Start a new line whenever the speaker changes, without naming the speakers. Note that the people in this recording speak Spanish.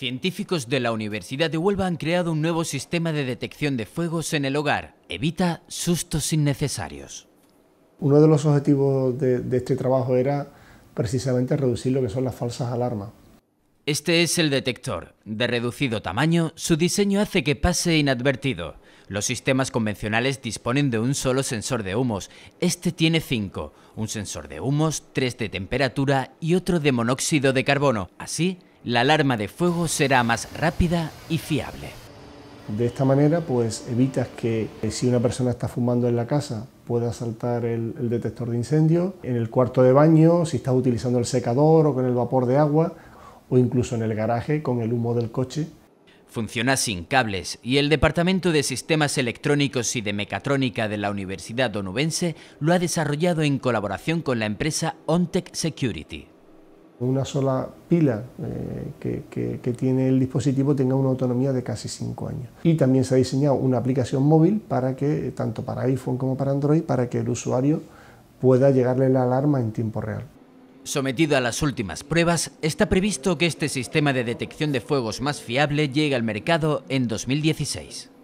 Científicos de la Universidad de Huelva han creado un nuevo sistema de detección de fuegos en el hogar. Evita sustos innecesarios.
Uno de los objetivos de, este trabajo era precisamente reducir lo que son las falsas alarmas.
Este es el detector. De reducido tamaño, su diseño hace que pase inadvertido. Los sistemas convencionales disponen de un solo sensor de humos. Este tiene cinco, un sensor de humos, tres de temperatura y otro de monóxido de carbono. Así, la alarma de fuego será más rápida y fiable.
De esta manera, pues evitas que eh, si una persona está fumando en la casa pueda saltar el, detector de incendio, en el cuarto de baño, si está utilizando el secador o con el vapor de agua, o incluso en el garaje con el humo del coche.
Funciona sin cables y el Departamento de Sistemas Electrónicos y de Mecatrónica de la Universidad Donubense lo ha desarrollado en colaboración con la empresa OnTech Security.
Una sola pila eh, que, tiene el dispositivo tenga una autonomía de casi cinco años. Y también se ha diseñado una aplicación móvil para que, tanto para iPhone como para Android, para que el usuario pueda llegarle la alarma en tiempo real.
Sometido a las últimas pruebas, está previsto que este sistema de detección de fuegos más fiable llegue al mercado en 2016.